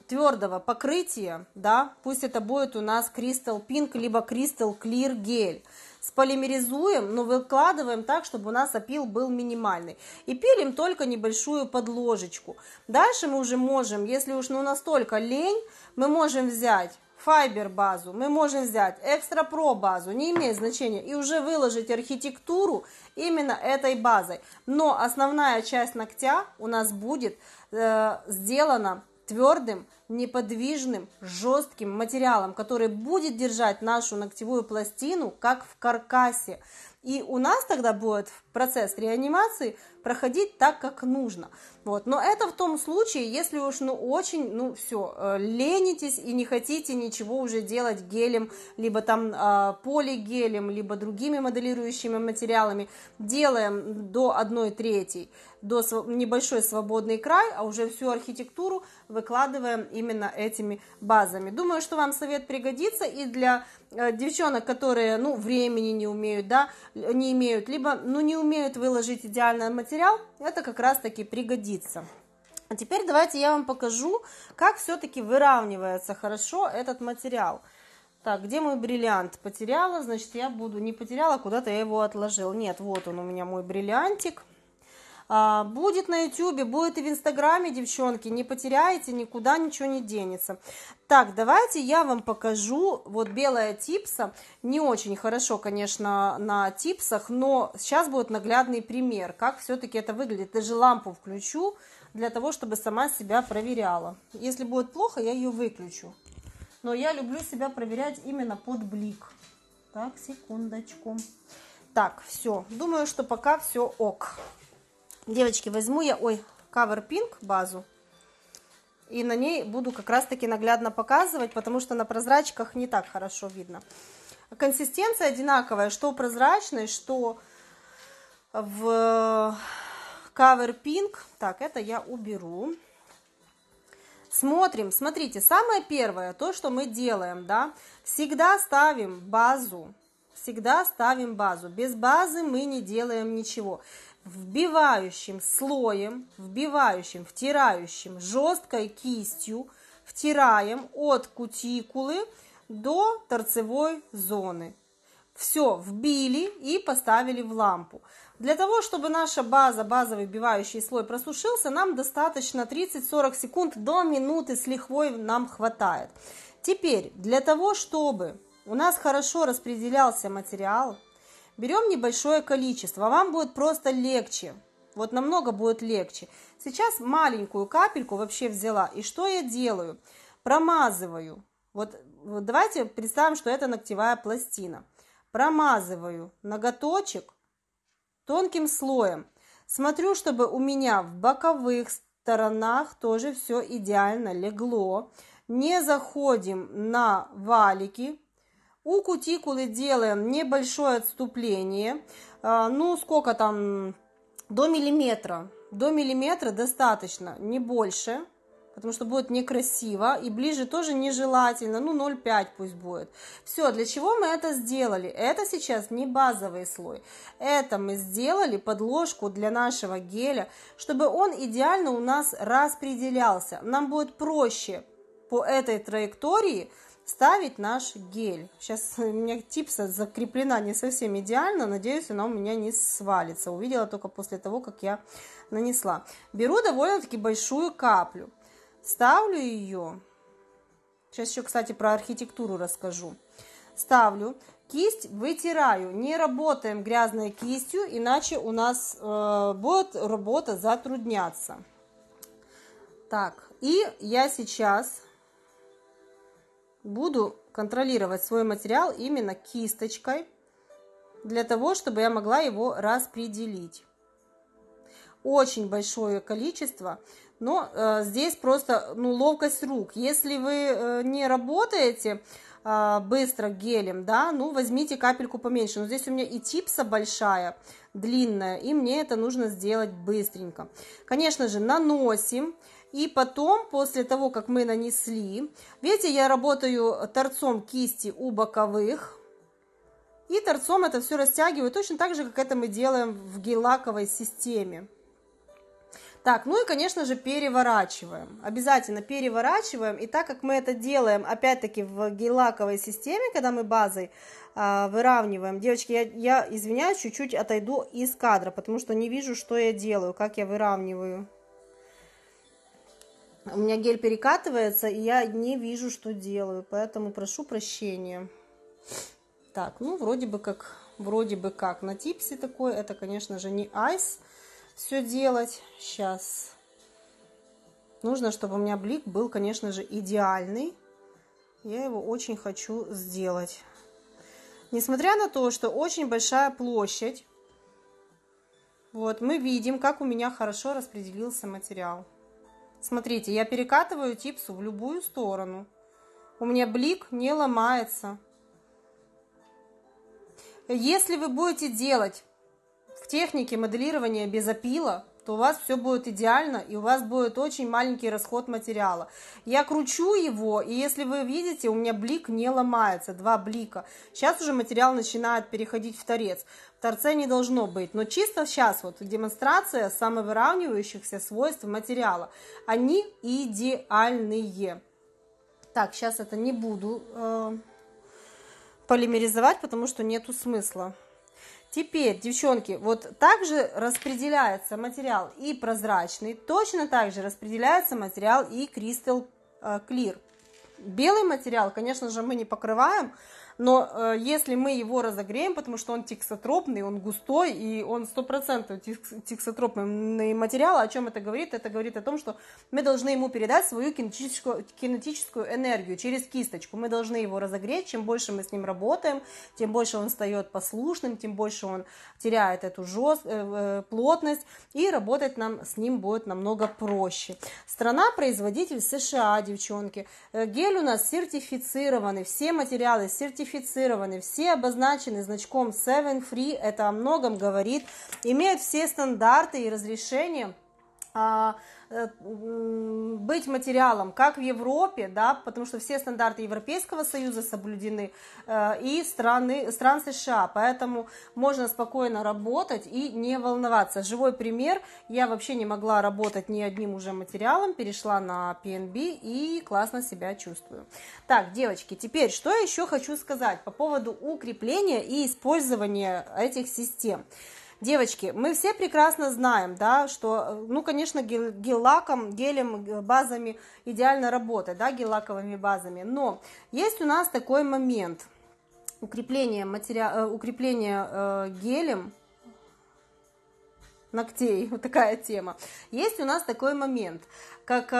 твердого покрытия, да, пусть это будет у нас Crystal Pink, либо Crystal Clear гель. Сполимеризуем, но ну, выкладываем так, чтобы у нас опил был минимальный. И пилим только небольшую подложечку. Дальше мы уже можем, если уж ну настолько лень, мы можем взять Файбер базу, мы можем взять экстра про базу, не имеет значения, и уже выложить архитектуру именно этой базой. Но основная часть ногтя у нас будет э, сделана твердым, неподвижным, жестким материалом, который будет держать нашу ногтевую пластину как в каркасе. И у нас тогда будет процесс реанимации проходить так, как нужно. Вот. Но это в том случае, если уж ну очень, ну все, э, ленитесь и не хотите ничего уже делать гелем, либо там э, полигелем, либо другими моделирующими материалами. Делаем до 1 трети, до небольшой свободный край, а уже всю архитектуру выкладываем именно этими базами. Думаю, что вам совет пригодится и для э, девчонок, которые, ну, времени не умеют, да, не имеют, либо, ну, не умеют выложить идеальный материал, это как раз-таки пригодится. А теперь давайте я вам покажу, как все-таки выравнивается хорошо этот материал. Так, где мой бриллиант? Потеряла, значит, я буду... Не потеряла, куда-то я его отложил. Нет, вот он у меня, мой бриллиантик. А, будет на ютюбе, будет и в инстаграме, девчонки, не потеряете, никуда ничего не денется. Так, давайте я вам покажу, вот белая типса, не очень хорошо, конечно, на типсах, но сейчас будет наглядный пример, как все-таки это выглядит. Даже лампу включу, для того, чтобы сама себя проверяла. Если будет плохо, я ее выключу. Но я люблю себя проверять именно под блик. Так, секундочку. Так, все. Думаю, что пока все ок. Девочки, возьму я, ой, Cover Pink базу. И на ней буду как раз-таки наглядно показывать, потому что на прозрачках не так хорошо видно. Консистенция одинаковая, что прозрачной, что в Cover Pink. Так, это я уберу. Смотрим, смотрите, самое первое, то, что мы делаем, да, всегда ставим базу, всегда ставим базу. Без базы мы не делаем ничего вбивающим слоем, вбивающим, втирающим жесткой кистью, втираем от кутикулы до торцевой зоны. Все вбили и поставили в лампу. Для того, чтобы наша база, базовый вбивающий слой просушился, нам достаточно 30-40 секунд до минуты с лихвой нам хватает. Теперь, для того, чтобы у нас хорошо распределялся материал, Берем небольшое количество, а вам будет просто легче. Вот намного будет легче. Сейчас маленькую капельку вообще взяла. И что я делаю? Промазываю. Вот, вот давайте представим, что это ногтевая пластина. Промазываю ноготочек тонким слоем. Смотрю, чтобы у меня в боковых сторонах тоже все идеально легло. Не заходим на валики, у кутикулы делаем небольшое отступление, а, ну сколько там, до миллиметра. До миллиметра достаточно, не больше, потому что будет некрасиво, и ближе тоже нежелательно, ну 0,5 пусть будет. Все, для чего мы это сделали? Это сейчас не базовый слой, это мы сделали подложку для нашего геля, чтобы он идеально у нас распределялся. Нам будет проще по этой траектории ставить наш гель. Сейчас у меня типса закреплена не совсем идеально, надеюсь, она у меня не свалится. Увидела только после того, как я нанесла. Беру довольно-таки большую каплю, ставлю ее. Сейчас еще, кстати, про архитектуру расскажу. Ставлю, кисть вытираю, не работаем грязной кистью, иначе у нас э, будет работа затрудняться. Так, и я сейчас буду контролировать свой материал именно кисточкой, для того, чтобы я могла его распределить. Очень большое количество, но э, здесь просто ну, ловкость рук. Если вы э, не работаете э, быстро гелем, да, ну возьмите капельку поменьше. Но здесь у меня и типса большая, длинная, и мне это нужно сделать быстренько. Конечно же, наносим. И потом, после того, как мы нанесли, видите, я работаю торцом кисти у боковых. И торцом это все растягиваю, точно так же, как это мы делаем в гель-лаковой системе. Так, ну и, конечно же, переворачиваем. Обязательно переворачиваем. И так как мы это делаем, опять-таки, в гель-лаковой системе, когда мы базой э, выравниваем. Девочки, я, я извиняюсь, чуть-чуть отойду из кадра, потому что не вижу, что я делаю, как я выравниваю. У меня гель перекатывается, и я не вижу, что делаю, поэтому прошу прощения. Так, ну, вроде бы как, вроде бы как. На типсе такой, это, конечно же, не айс все делать. Сейчас. Нужно, чтобы у меня блик был, конечно же, идеальный. Я его очень хочу сделать. Несмотря на то, что очень большая площадь, вот, мы видим, как у меня хорошо распределился материал. Смотрите, я перекатываю типсу в любую сторону. У меня блик не ломается. Если вы будете делать в технике моделирования без опила, то у вас все будет идеально, и у вас будет очень маленький расход материала. Я кручу его, и если вы видите, у меня блик не ломается, два блика. Сейчас уже материал начинает переходить в торец. В торце не должно быть, но чисто сейчас вот демонстрация самовыравнивающихся свойств материала. Они идеальные. Так, сейчас это не буду э, полимеризовать, потому что нету смысла. Теперь, девчонки, вот так же распределяется материал и прозрачный, точно так же распределяется материал и кристалл э, клир. Белый материал, конечно же, мы не покрываем, но э, если мы его разогреем, потому что он тиксотропный, он густой, и он 100% тикс, тиксотропный материал, о чем это говорит? Это говорит о том, что мы должны ему передать свою кинетическую, кинетическую энергию через кисточку, мы должны его разогреть, чем больше мы с ним работаем, тем больше он встает послушным, тем больше он теряет эту жест, э, э, плотность, и работать нам с ним будет намного проще. Страна-производитель США, девчонки. Э, гель у нас сертифицированный, все материалы сертифицированы, сертифицированы, все обозначены значком 7 Free, это о многом говорит, имеют все стандарты и разрешения а, Э, быть материалом, как в Европе, да, потому что все стандарты Европейского Союза соблюдены, э, и страны, стран США, поэтому можно спокойно работать и не волноваться. Живой пример, я вообще не могла работать ни одним уже материалом, перешла на PNB и классно себя чувствую. Так, девочки, теперь, что я еще хочу сказать по поводу укрепления и использования этих систем. Девочки, мы все прекрасно знаем, да, что, э, ну, конечно, гель-лаком, гелем, базами идеально работает, да, гель-лаковыми базами, но есть у нас такой момент укрепление, матери... Э, укрепление э, гелем, ногтей, вот такая тема. Есть у нас такой момент как э,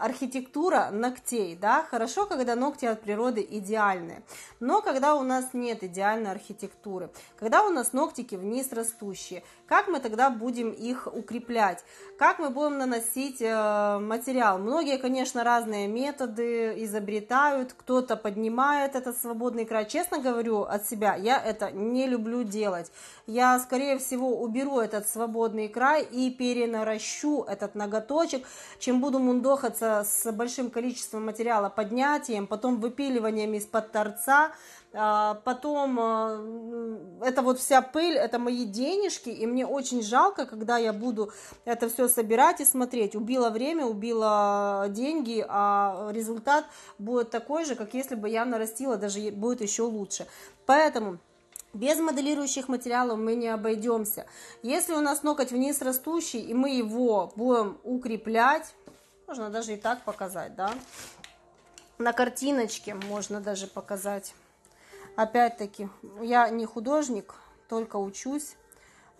архитектура ногтей, да, хорошо, когда ногти от природы идеальные, но когда у нас нет идеальной архитектуры, когда у нас ногтики вниз растущие, как мы тогда будем их укреплять, как мы будем наносить э, материал. Многие, конечно, разные методы изобретают, кто-то поднимает этот свободный край. Честно говорю от себя, я это не люблю делать. Я, скорее всего, уберу этот свободный край и перенаращу этот ноготочек, чем буду мундохаться с большим количеством материала, поднятием, потом выпиливанием из-под торца, а, потом а, это вот вся пыль, это мои денежки, и мне очень жалко, когда я буду это все собирать и смотреть. Убила время, убила деньги, а результат будет такой же, как если бы я нарастила, даже будет еще лучше. Поэтому... Без моделирующих материалов мы не обойдемся. Если у нас ноготь вниз растущий, и мы его будем укреплять, можно даже и так показать, да. На картиночке можно даже показать. Опять-таки, я не художник, только учусь.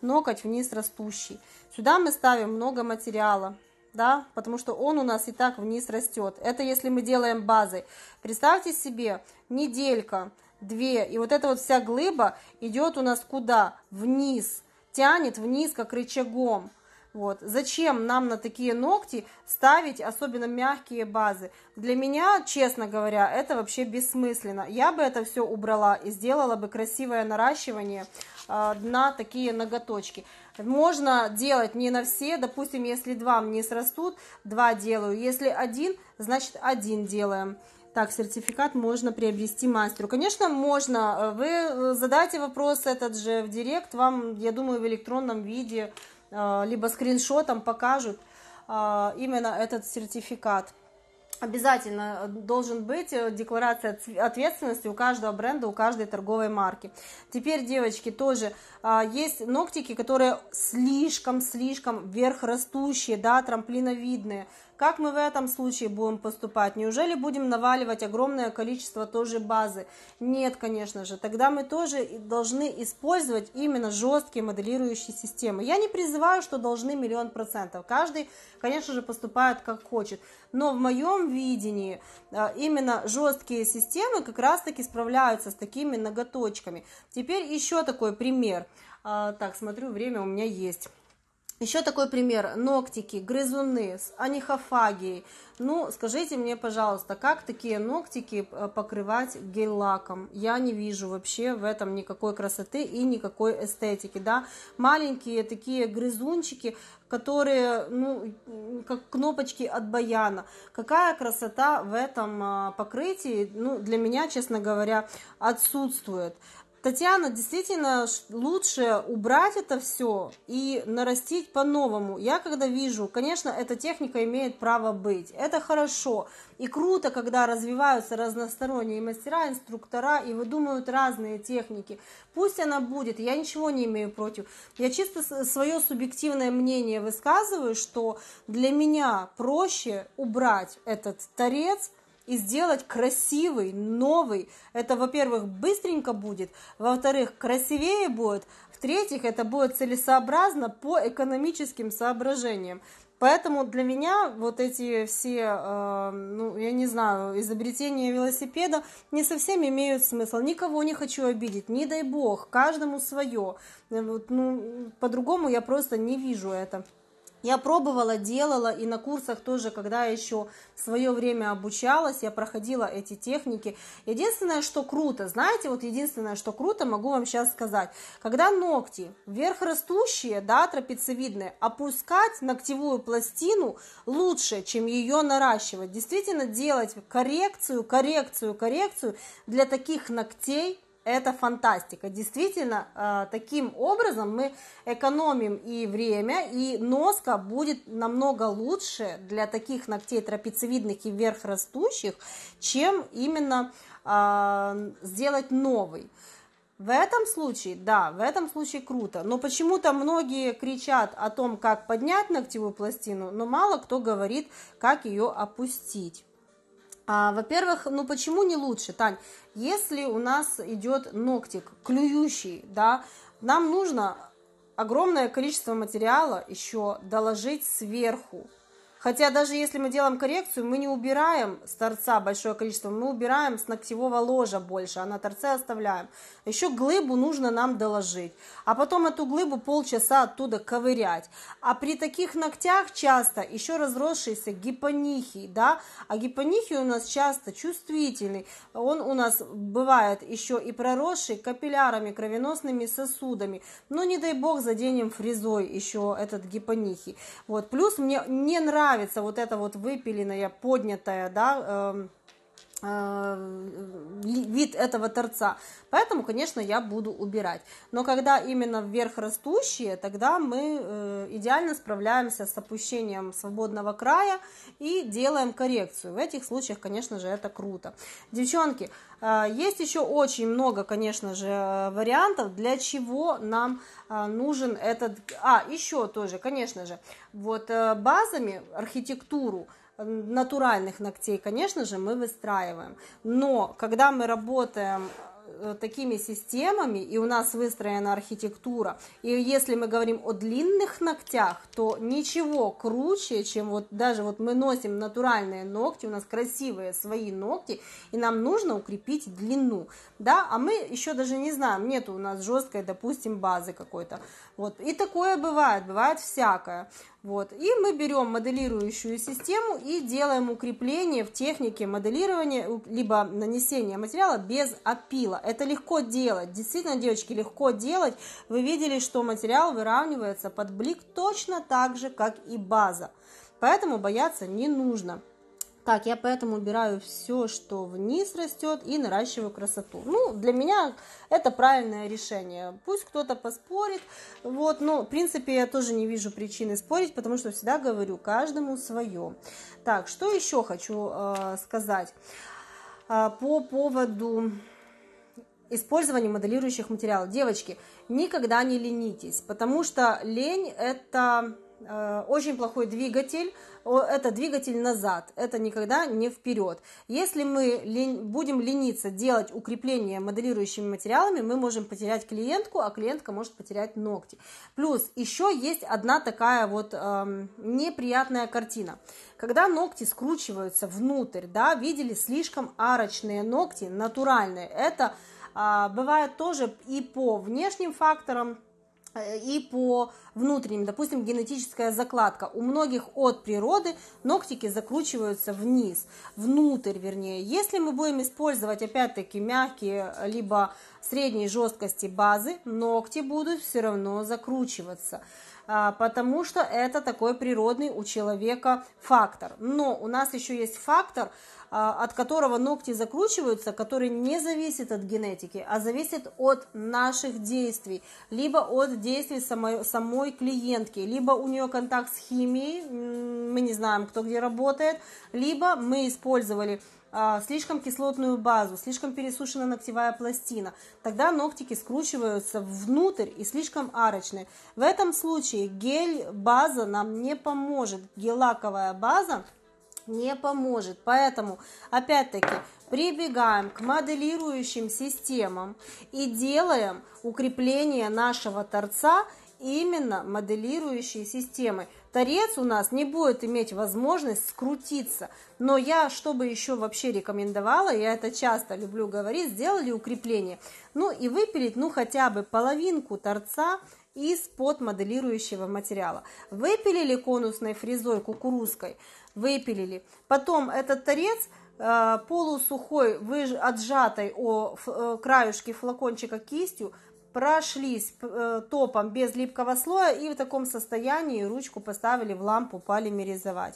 Ноготь вниз растущий. Сюда мы ставим много материала, да, потому что он у нас и так вниз растет. Это если мы делаем базой. Представьте себе, неделька, две, и вот эта вот вся глыба идет у нас куда? Вниз, тянет вниз, как рычагом. Вот. Зачем нам на такие ногти ставить особенно мягкие базы? Для меня, честно говоря, это вообще бессмысленно. Я бы это все убрала и сделала бы красивое наращивание а, на такие ноготочки. Можно делать не на все, допустим, если два мне срастут, два делаю. Если один, значит один делаем. Так, сертификат можно приобрести мастеру. Конечно, можно. Вы э, задайте вопрос этот же в директ, вам, я думаю, в электронном виде Э, либо скриншотом покажут э, именно этот сертификат. Обязательно должен быть э, декларация ответственности у каждого бренда, у каждой торговой марки. Теперь, девочки, тоже есть ногтики, которые слишком-слишком вверх растущие, да, трамплиновидные. Как мы в этом случае будем поступать? Неужели будем наваливать огромное количество тоже базы? Нет, конечно же. Тогда мы тоже должны использовать именно жесткие моделирующие системы. Я не призываю, что должны миллион процентов. Каждый, конечно же, поступает как хочет. Но в моем видении э, именно жесткие системы как раз-таки справляются с такими ноготочками. Теперь еще такой пример. А, так, смотрю, время у меня есть. Еще такой пример. Ногтики, грызуны с анихофагией. Ну, скажите мне, пожалуйста, как такие ногтики э, покрывать гель-лаком? Я не вижу вообще в этом никакой красоты и никакой эстетики, да. Маленькие такие грызунчики, которые, ну, как кнопочки от баяна. Какая красота в этом а, покрытии, ну, для меня, честно говоря, отсутствует. Татьяна, действительно лучше убрать это все и нарастить по-новому. Я когда вижу, конечно, эта техника имеет право быть. Это хорошо. И круто, когда развиваются разносторонние мастера, инструктора и выдумывают разные техники. Пусть она будет, я ничего не имею против. Я чисто свое субъективное мнение высказываю, что для меня проще убрать этот торец, и сделать красивый, новый. Это, во-первых, быстренько будет, во-вторых, красивее будет, в-третьих, это будет целесообразно по экономическим соображениям. Поэтому для меня вот эти все, э, ну, я не знаю, изобретения велосипеда не совсем имеют смысл. Никого не хочу обидеть, не дай бог, каждому свое. Э, вот, ну, по-другому я просто не вижу это. Я пробовала, делала, и на курсах тоже, когда еще в свое время обучалась, я проходила эти техники. Единственное, что круто, знаете, вот единственное, что круто, могу вам сейчас сказать, когда ногти вверх растущие, да, трапециевидные, опускать ногтевую пластину лучше, чем ее наращивать. Действительно делать коррекцию, коррекцию, коррекцию для таких ногтей, это фантастика. Действительно, э, таким образом мы экономим и время, и носка будет намного лучше для таких ногтей трапециевидных и вверхрастущих, чем именно э, сделать новый. В этом случае, да, в этом случае круто. Но почему-то многие кричат о том, как поднять ногтевую пластину, но мало кто говорит, как ее опустить. А, во-первых, ну почему не лучше, Тань? Если у нас идет ногтик, клюющий, да, нам нужно огромное количество материала еще доложить сверху, Хотя даже если мы делаем коррекцию, мы не убираем с торца большое количество, мы убираем с ногтевого ложа больше, а на торце оставляем. Еще глыбу нужно нам доложить, а потом эту глыбу полчаса оттуда ковырять. А при таких ногтях часто еще разросшиеся гипонихии, да, а гипонихий у нас часто чувствительный, он у нас бывает еще и проросший капиллярами, кровеносными сосудами, но ну, не дай бог заденем фрезой еще этот гипонихий. Вот, плюс мне не нравится нравится вот эта вот выпиленная, поднятая, да, э, Э, вид этого торца. Поэтому, конечно, я буду убирать. Но когда именно вверх растущие, тогда мы э, идеально справляемся с опущением свободного края и делаем коррекцию. В этих случаях, конечно же, это круто. Девчонки, э, есть еще очень много, конечно же, вариантов, для чего нам нужен этот... А, еще тоже, конечно же, вот базами архитектуру натуральных ногтей, конечно же, мы выстраиваем. Но когда мы работаем э, такими системами, и у нас выстроена архитектура. И если мы говорим о длинных ногтях, то ничего круче, чем вот даже вот мы носим натуральные ногти, у нас красивые свои ногти, и нам нужно укрепить длину, да, а мы еще даже не знаем, нет у нас жесткой, допустим, базы какой-то. Вот, и такое бывает, бывает всякое. Вот. И мы берем моделирующую систему и делаем укрепление в технике моделирования, либо нанесения материала без опила. Это легко делать. Действительно, девочки, легко делать. Вы видели, что материал выравнивается под блик точно так же, как и база. Поэтому бояться не нужно. Так, я поэтому убираю все, что вниз растет, и наращиваю красоту. Ну, для меня это правильное решение. Пусть кто-то поспорит, вот, но, в принципе, я тоже не вижу причины спорить, потому что всегда говорю, каждому свое. Так, что еще хочу э, сказать э, по поводу использования моделирующих материалов. Девочки, никогда не ленитесь, потому что лень – это Э, очень плохой двигатель, это двигатель назад, это никогда не вперед. Если мы будем лениться делать укрепление моделирующими материалами, мы можем потерять клиентку, а клиентка может потерять ногти. Плюс еще есть одна такая вот эм, неприятная картина. Когда ногти скручиваются внутрь, да, видели слишком арочные ногти, натуральные, это э, бывает тоже и по внешним факторам, Э, и по внутренним, допустим, генетическая закладка. У многих от природы ногтики закручиваются вниз, внутрь вернее. Если мы будем использовать опять-таки мягкие, э, либо средней жесткости базы, ногти будут все равно закручиваться. А, потому что это такой природный у человека фактор. Но у нас еще есть фактор, а, от которого ногти закручиваются, который не зависит от генетики, а зависит от наших действий, либо от действий самой, самой клиентки, либо у нее контакт с химией, мы не знаем, кто где работает, либо мы использовали а, слишком кислотную базу, слишком пересушена ногтевая пластина. Тогда ногтики скручиваются внутрь и слишком арочные. В этом случае гель-база нам не поможет. Гель-лаковая база не поможет. Поэтому, опять-таки, прибегаем к моделирующим системам и делаем укрепление нашего торца именно моделирующей системой. Торец у нас не будет иметь возможность скрутиться. Но я, чтобы еще вообще рекомендовала, я это часто люблю говорить, сделали укрепление. Ну и выпилить, ну хотя бы половинку торца из-под моделирующего материала. Выпилили конусной фрезой кукурузкой, выпилили. Потом этот торец э, полусухой, выж, отжатой о ф, э, краюшке флакончика кистью прошлись э, топом без липкого слоя и в таком состоянии ручку поставили в лампу полимеризовать.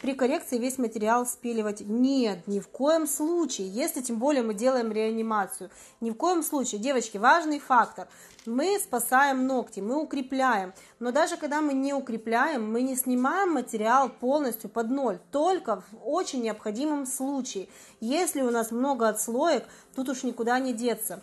При коррекции весь материал спиливать нет, ни в коем случае, если тем более мы делаем реанимацию. Ни в коем случае, девочки, важный фактор. Мы спасаем ногти, мы укрепляем, но даже когда мы не укрепляем, мы не снимаем материал полностью под ноль, только в очень необходимом случае. Если у нас много отслоек, тут уж никуда не деться.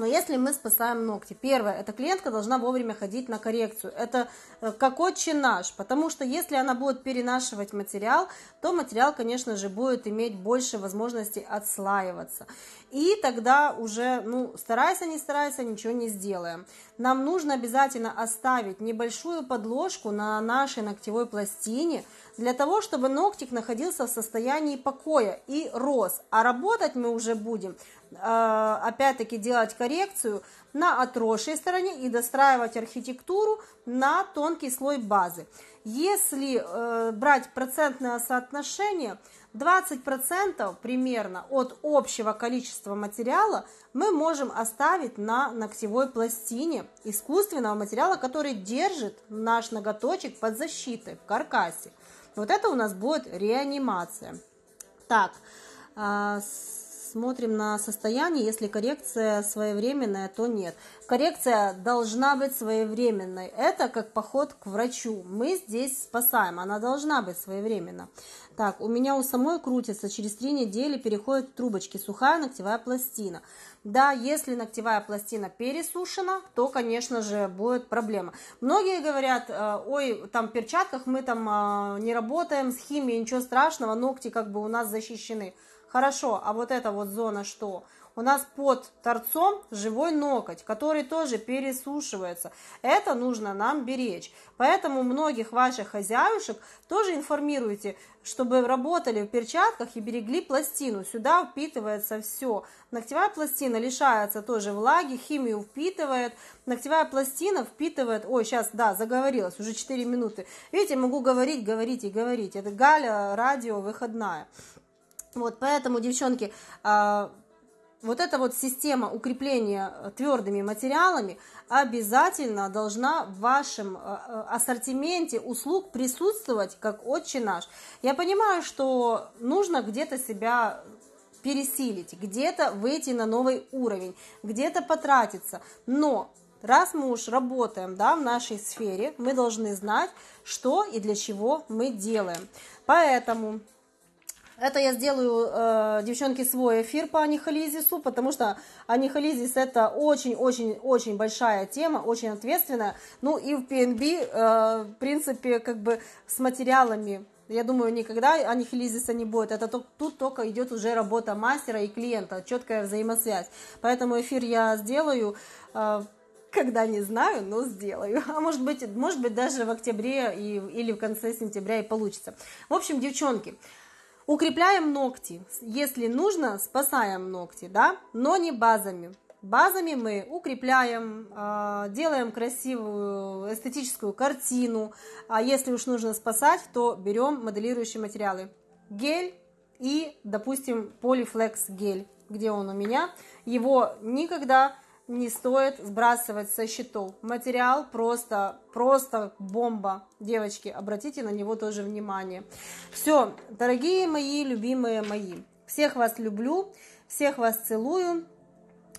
Но если мы спасаем ногти, первое, эта клиентка должна вовремя ходить на коррекцию. Это э, как отче наш, потому что если она будет перенашивать материал, то материал, конечно же, будет иметь больше возможностей отслаиваться. И тогда уже, ну, старайся, не старайся, ничего не сделаем. Нам нужно обязательно оставить небольшую подложку на нашей ногтевой пластине, для того, чтобы ногтик находился в состоянии покоя и рос. А работать мы уже будем, э, опять-таки, делать коррекцию на отросшей стороне и достраивать архитектуру на тонкий слой базы. Если э, брать процентное соотношение, 20% примерно от общего количества материала мы можем оставить на ногтевой пластине искусственного материала, который держит наш ноготочек под защитой в каркасе. Вот это у нас будет реанимация. Так, а, смотрим на состояние, если коррекция своевременная, то нет. Коррекция должна быть своевременной. Это как поход к врачу. Мы здесь спасаем, она должна быть своевременно. Так, у меня у самой крутится, через три недели переходит в трубочки, сухая ногтевая пластина. Да, если ногтевая пластина пересушена, то, конечно же, будет проблема. Многие говорят, э, ой, там в перчатках мы там э, не работаем с химией, ничего страшного, ногти как бы у нас защищены. Хорошо, а вот эта вот зона что? У нас под торцом живой ноготь, который тоже пересушивается. Это нужно нам беречь. Поэтому многих ваших хозяюшек тоже информируйте, чтобы работали в перчатках и берегли пластину. Сюда впитывается все. Ногтевая пластина лишается тоже влаги, химию впитывает. Ногтевая пластина впитывает... Ой, сейчас, да, заговорилась, уже 4 минуты. Видите, могу говорить, говорить и говорить. Это Галя, радио, выходная. Вот, поэтому, девчонки, а, вот эта вот система укрепления э, твердыми материалами обязательно должна в вашем э, э, ассортименте услуг присутствовать как отче наш. Я понимаю, что нужно где-то себя пересилить, где-то выйти на новый уровень, где-то потратиться, но раз мы уж работаем да, в нашей сфере, мы должны знать, что и для чего мы делаем. Поэтому это я сделаю, э, девчонки, свой эфир по анихолизису, потому что анихолизис это очень-очень-очень большая тема, очень ответственная. Ну и в PNB, э, в принципе, как бы с материалами я думаю, никогда анихилизиса не будет. Это только, тут только идет уже работа мастера и клиента, четкая взаимосвязь. Поэтому эфир я сделаю, э, когда не знаю, но сделаю. А может быть, может быть даже в октябре и, или в конце сентября и получится. В общем, девчонки, Укрепляем ногти, если нужно, спасаем ногти, да, но не базами. Базами мы укрепляем, а, делаем красивую эстетическую картину, а если уж нужно спасать, то берем моделирующие материалы. Гель и, допустим, полифлекс гель, где он у меня, его никогда не не стоит сбрасывать со счетов. Материал просто, просто бомба. Девочки, обратите на него тоже внимание. Все, дорогие мои, любимые мои, всех вас люблю, всех вас целую.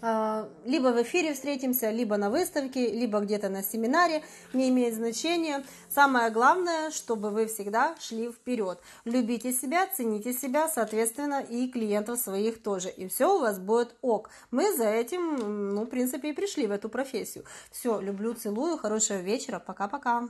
А, либо в эфире встретимся, либо на выставке, либо где-то на семинаре, не имеет значения. Самое главное, чтобы вы всегда шли вперед. Любите себя, цените себя, соответственно, и клиентов своих тоже. И все у вас будет ок. Мы за этим, ну, в принципе, и пришли в эту профессию. Все, люблю, целую, хорошего вечера, пока-пока.